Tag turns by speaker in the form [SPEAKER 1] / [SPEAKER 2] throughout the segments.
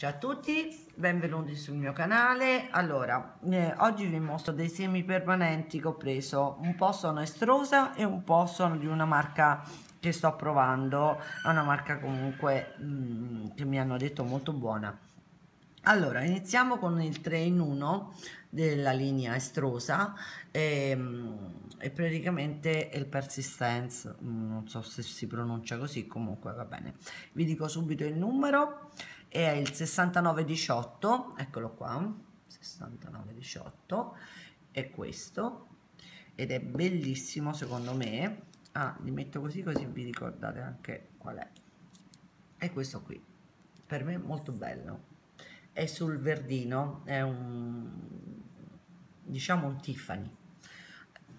[SPEAKER 1] Ciao a tutti, benvenuti sul mio canale. Allora, eh, oggi vi mostro dei semi permanenti che ho preso. Un po' sono estrosa e un po' sono di una marca che sto provando. È una marca comunque mh, mm, che mi hanno detto molto buona. Allora, iniziamo con il 3 in 1 della linea estrosa e, ehm, e praticamente il persistence, mm, non so se si pronuncia così, comunque va bene. Vi dico subito il numero è il 6918, eccolo qua, 6918, è questo, ed è bellissimo secondo me, ah, li metto così così vi ricordate anche qual è, è questo qui, per me molto bello, è sul verdino, è un, diciamo un Tiffany,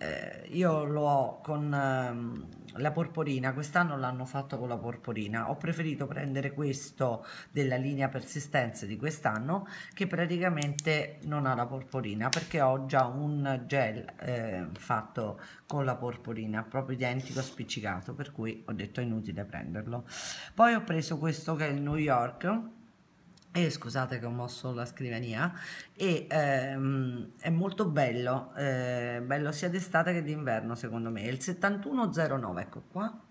[SPEAKER 1] eh, io lo ho con ehm, la porporina, quest'anno l'hanno fatto con la porporina, ho preferito prendere questo della linea persistenza di quest'anno che praticamente non ha la porporina perché ho già un gel eh, fatto con la porporina, proprio identico spiccicato, per cui ho detto è inutile prenderlo. Poi ho preso questo che è il New York, e scusate che ho mosso la scrivania, e ehm, è molto bello, eh, bello sia d'estate che d'inverno secondo me, è il 7109, ecco qua,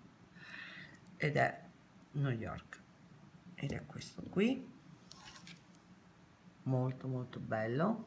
[SPEAKER 1] ed è New York, ed è questo qui, molto molto bello,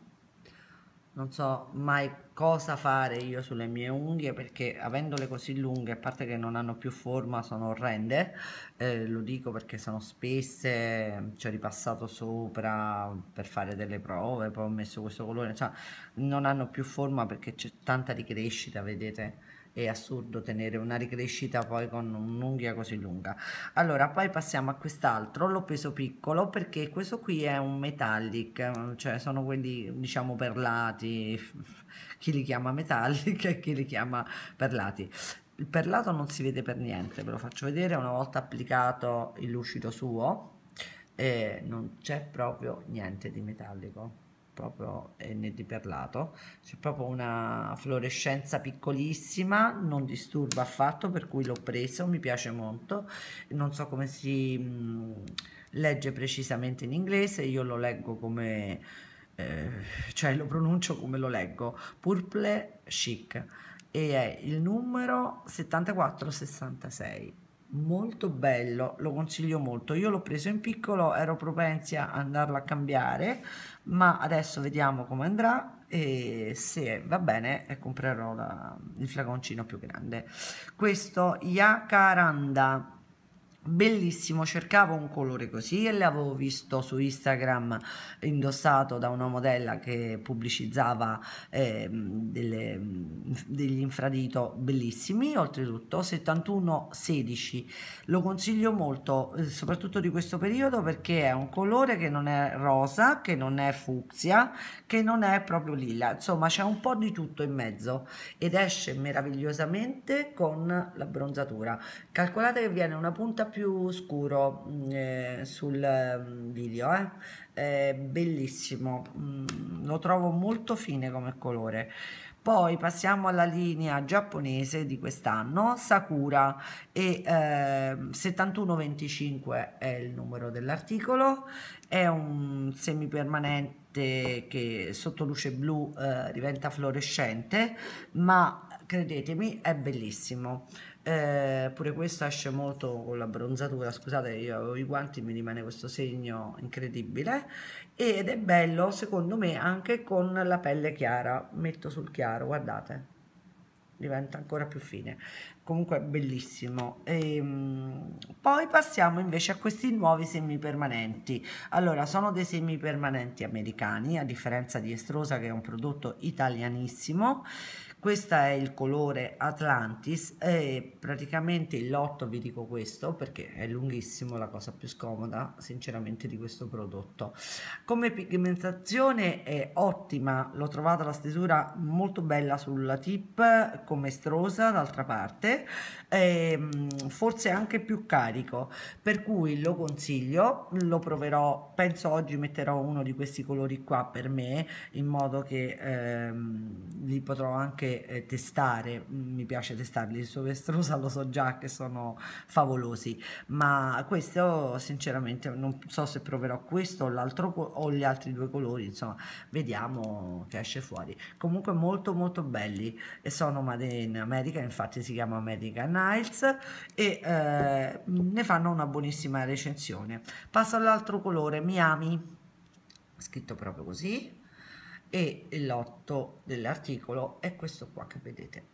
[SPEAKER 1] non so mai cosa fare io sulle mie unghie perché avendole così lunghe, a parte che non hanno più forma, sono orrende, eh, lo dico perché sono spesse, ci ho ripassato sopra per fare delle prove, poi ho messo questo colore, cioè non hanno più forma perché c'è tanta ricrescita, vedete? è assurdo tenere una ricrescita poi con un'unghia così lunga allora poi passiamo a quest'altro l'ho preso piccolo perché questo qui è un metallic cioè sono quelli diciamo perlati chi li chiama metallic e chi li chiama perlati il perlato non si vede per niente ve lo faccio vedere una volta applicato il lucido suo eh, non c'è proprio niente di metallico proprio eh, N di perlato, c'è proprio una fluorescenza piccolissima, non disturba affatto, per cui l'ho preso, mi piace molto, non so come si mm, legge precisamente in inglese, io lo leggo come, eh, cioè lo pronuncio come lo leggo, Purple Chic, e è il numero 7466 molto bello lo consiglio molto io l'ho preso in piccolo ero propensia a andarlo a cambiare ma adesso vediamo come andrà e se va bene eh, comprerò la, il flaconcino più grande questo Yakaranda bellissimo cercavo un colore così e l'avevo visto su Instagram indossato da una modella che pubblicizzava eh, delle, degli infradito bellissimi oltretutto 71 16 lo consiglio molto eh, soprattutto di questo periodo perché è un colore che non è rosa che non è fucsia che non è proprio lilla insomma c'è un po' di tutto in mezzo ed esce meravigliosamente con la bronzatura calcolate che viene una punta più scuro mm, eh, sul mm, video eh è bellissimo mm, lo trovo molto fine come colore poi passiamo alla linea giapponese di quest'anno, Sakura e eh, 7125 è il numero dell'articolo, è un semipermanente che sotto luce blu eh, diventa fluorescente, ma credetemi è bellissimo. Eh, pure questo esce molto con la bronzatura, scusate io avevo i guanti, mi rimane questo segno incredibile ed è bello secondo me anche con la pelle chiara metto sul chiaro guardate diventa ancora più fine comunque bellissimo e, ehm, poi passiamo invece a questi nuovi semi permanenti allora sono dei semi permanenti americani a differenza di Estrosa che è un prodotto italianissimo questo è il colore Atlantis e praticamente il lotto vi dico questo perché è lunghissimo la cosa più scomoda sinceramente di questo prodotto come pigmentazione è ottima l'ho trovata la stesura molto bella sulla tip come strosa d'altra parte ehm, forse anche più carico per cui lo consiglio lo proverò penso oggi metterò uno di questi colori qua per me in modo che ehm, li potrò anche eh, testare, mm, mi piace testarli, il suo Vestrosa lo so già che sono favolosi, ma questo sinceramente non so se proverò questo o l'altro o gli altri due colori, insomma, vediamo che esce fuori. Comunque molto molto belli e sono made in America, infatti si chiama American Niles e eh, ne fanno una buonissima recensione. Passo all'altro colore, Miami, scritto proprio così e l'otto dell'articolo è questo qua che vedete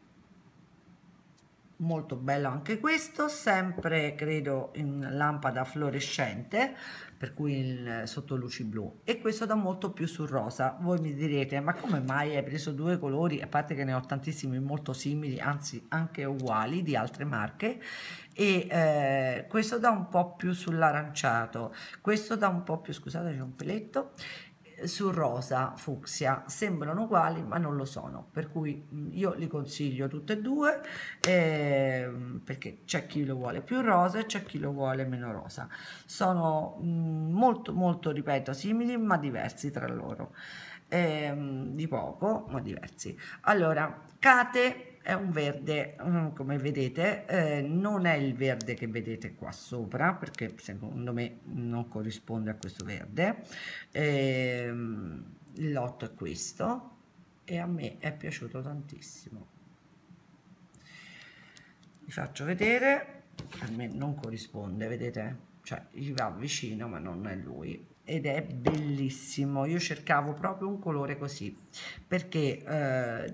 [SPEAKER 1] molto bello anche questo sempre credo in lampada fluorescente per cui il luci blu e questo da molto più sul rosa voi mi direte ma come mai hai preso due colori a parte che ne ho tantissimi molto simili anzi anche uguali di altre marche e eh, questo da un po' più sull'aranciato questo dà un po' più scusate c'è un peletto su rosa fucsia sembrano uguali ma non lo sono per cui mm, io li consiglio tutte e due eh, perché c'è chi lo vuole più rosa e c'è chi lo vuole meno rosa sono mm, molto molto ripeto simili ma diversi tra loro eh, di poco ma diversi allora cate è un verde mm, come vedete eh, non è il verde che vedete qua sopra perché secondo me non corrisponde a questo verde eh, il lotto è questo e a me è piaciuto tantissimo vi faccio vedere a me non corrisponde vedete cioè gli va vicino ma non è lui ed è bellissimo io cercavo proprio un colore così perché eh,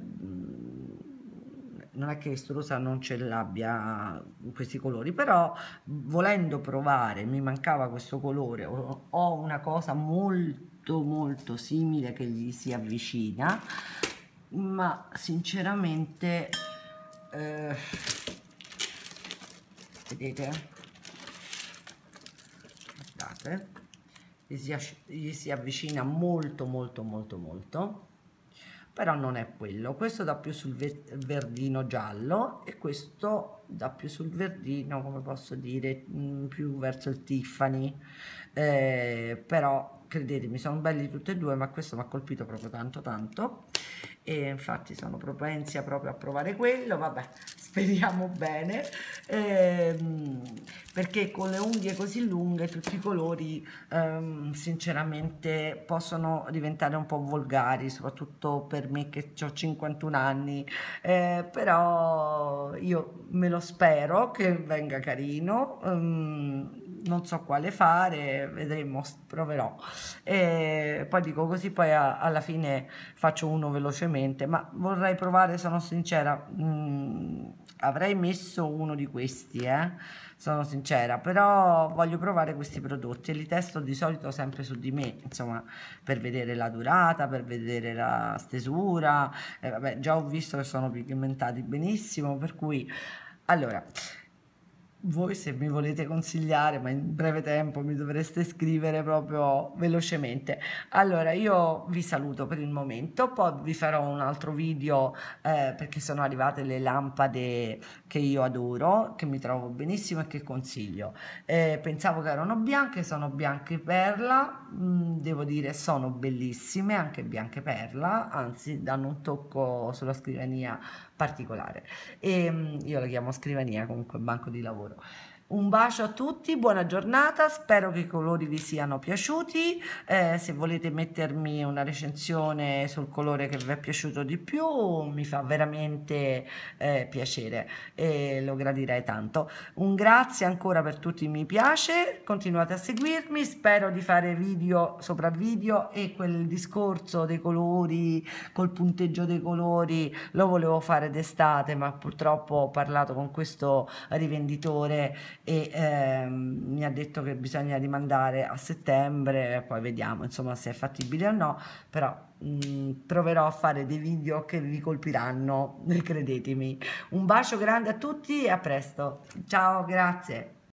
[SPEAKER 1] non è che Strusa non ce l'abbia questi colori, però volendo provare mi mancava questo colore ho una cosa molto molto simile che gli si avvicina, ma sinceramente eh, vedete guardate gli si, gli si avvicina molto molto molto molto però non è quello. Questo dà più sul verdino giallo e questo dà più sul verdino, come posso dire, mm, più verso il Tiffany. Eh, però credetemi, sono belli tutti e due, ma questo mi ha colpito proprio tanto tanto. E infatti sono propensi proprio a provare quello, vabbè, speriamo bene, ehm, perché con le unghie così lunghe tutti i colori ehm, sinceramente possono diventare un po' volgari, soprattutto per me che ho 51 anni, eh, però io me lo spero che venga carino. Ehm, non so quale fare, vedremo, proverò. E eh, poi dico così, poi a, alla fine faccio uno velocemente, ma vorrei provare, sono sincera. Mh, mm, avrei messo uno di questi eh? sono sincera però voglio provare questi prodotti e li testo di solito sempre su di me insomma per vedere la durata per vedere la stesura eh, vabbè già ho visto che sono pigmentati benissimo per cui allora voi se mi volete consigliare, ma in breve tempo mi dovreste scrivere proprio velocemente. Allora, io vi saluto per il momento, poi vi farò un altro video eh, perché sono arrivate le lampade che io adoro, che mi trovo benissimo e che consiglio. Eh, pensavo che erano bianche, sono bianche perla, mh, mm, devo dire sono bellissime, anche bianche perla, anzi danno un tocco sulla scrivania particolare. E, ehm, io la chiamo scrivania, comunque banco di lavoro. Un bacio a tutti, buona giornata, spero che i colori vi siano piaciuti, eh, se volete mettermi una recensione sul colore che vi è piaciuto di più mi fa veramente eh, piacere e lo gradirei tanto. Un grazie ancora per tutti i mi piace, continuate a seguirmi, spero di fare video sopra video e quel discorso dei colori, col punteggio dei colori, lo volevo fare d'estate ma purtroppo ho parlato con questo rivenditore e ehm, mi ha detto che bisogna rimandare a settembre, poi vediamo insomma se è fattibile o no, però mh, mm, proverò a fare dei video che vi colpiranno, credetemi. Un bacio grande a tutti e a presto. Ciao, grazie.